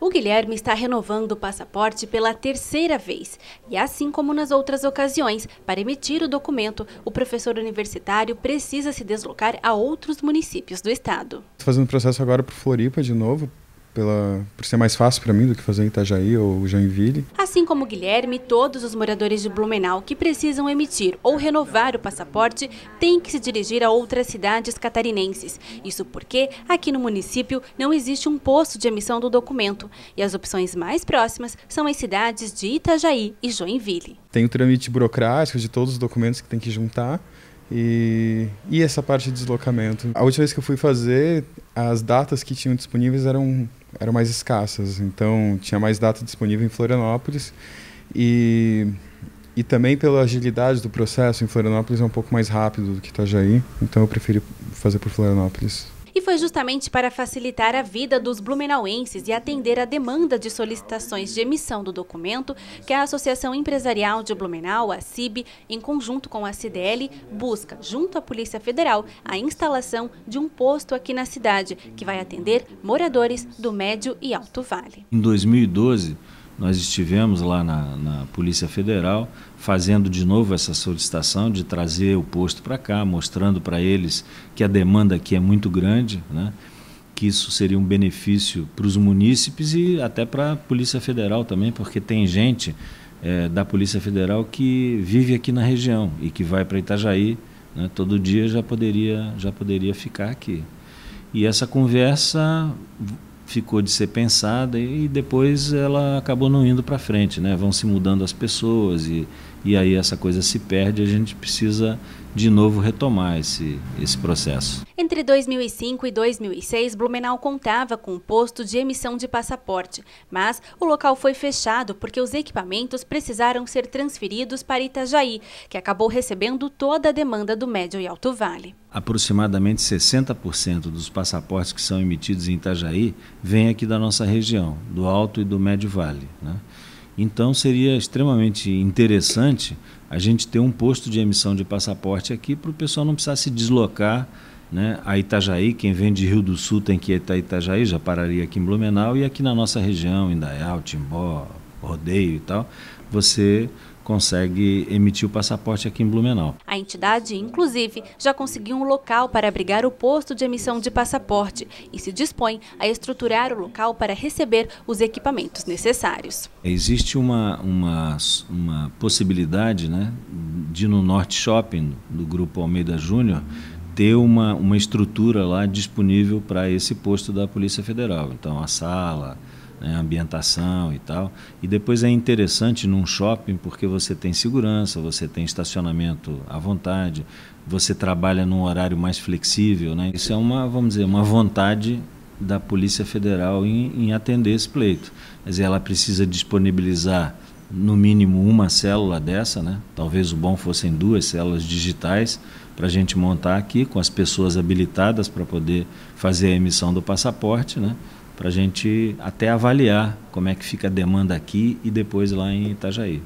O Guilherme está renovando o passaporte pela terceira vez. E assim como nas outras ocasiões, para emitir o documento, o professor universitário precisa se deslocar a outros municípios do estado. Estou fazendo processo agora para Floripa de novo, pela, por ser mais fácil para mim do que fazer em Itajaí ou Joinville. Assim como Guilherme, todos os moradores de Blumenau que precisam emitir ou renovar o passaporte têm que se dirigir a outras cidades catarinenses. Isso porque aqui no município não existe um posto de emissão do documento e as opções mais próximas são as cidades de Itajaí e Joinville. Tem o trâmite burocrático de todos os documentos que tem que juntar. E, e, essa parte de deslocamento. A última vez que eu fui fazer, as datas que tinham disponíveis eram eram mais escassas, então tinha mais data disponível em Florianópolis e e também pela agilidade do processo em Florianópolis é um pouco mais rápido do que Itajaí, então eu preferi fazer por Florianópolis. E foi justamente para facilitar a vida dos blumenauenses e atender a demanda de solicitações de emissão do documento que a Associação Empresarial de Blumenau, a CIB, em conjunto com a CDL, busca, junto à Polícia Federal, a instalação de um posto aqui na cidade, que vai atender moradores do Médio e Alto Vale. Em 2012, nós estivemos lá na, na Polícia Federal fazendo de novo essa solicitação de trazer o posto para cá, mostrando para eles que a demanda aqui é muito grande, né? que isso seria um benefício para os munícipes e até para a Polícia Federal também, porque tem gente é, da Polícia Federal que vive aqui na região e que vai para Itajaí né, todo dia já poderia já poderia ficar aqui. E essa conversa ficou de ser pensada e depois ela acabou não indo para frente, né? Vão se mudando as pessoas e, e aí essa coisa se perde, a gente precisa de novo retomar esse, esse processo. Entre 2005 e 2006, Blumenau contava com um posto de emissão de passaporte, mas o local foi fechado porque os equipamentos precisaram ser transferidos para Itajaí, que acabou recebendo toda a demanda do Médio e Alto Vale. Aproximadamente 60% dos passaportes que são emitidos em Itajaí vêm aqui da nossa região, do Alto e do Médio Vale. Né? Então seria extremamente interessante a gente ter um posto de emissão de passaporte aqui para o pessoal não precisar se deslocar né, a Itajaí, quem vem de Rio do Sul tem que ir até Itajaí, já pararia aqui em Blumenau, e aqui na nossa região, Indaial, Timbó, Rodeio e tal, você consegue emitir o passaporte aqui em Blumenau. A entidade, inclusive, já conseguiu um local para abrigar o posto de emissão de passaporte e se dispõe a estruturar o local para receber os equipamentos necessários. Existe uma, uma, uma possibilidade né, de no Norte Shopping, do Grupo Almeida Júnior, ter uma, uma estrutura lá disponível para esse posto da Polícia Federal. Então, a sala, né, ambientação e tal. E depois é interessante num shopping porque você tem segurança, você tem estacionamento à vontade, você trabalha num horário mais flexível. Né? Isso é uma, vamos dizer, uma vontade da Polícia Federal em, em atender esse pleito. Quer dizer, ela precisa disponibilizar no mínimo uma célula dessa, né? Talvez o bom fossem duas células digitais para a gente montar aqui com as pessoas habilitadas para poder fazer a emissão do passaporte, né? Para a gente até avaliar como é que fica a demanda aqui e depois lá em Itajaí.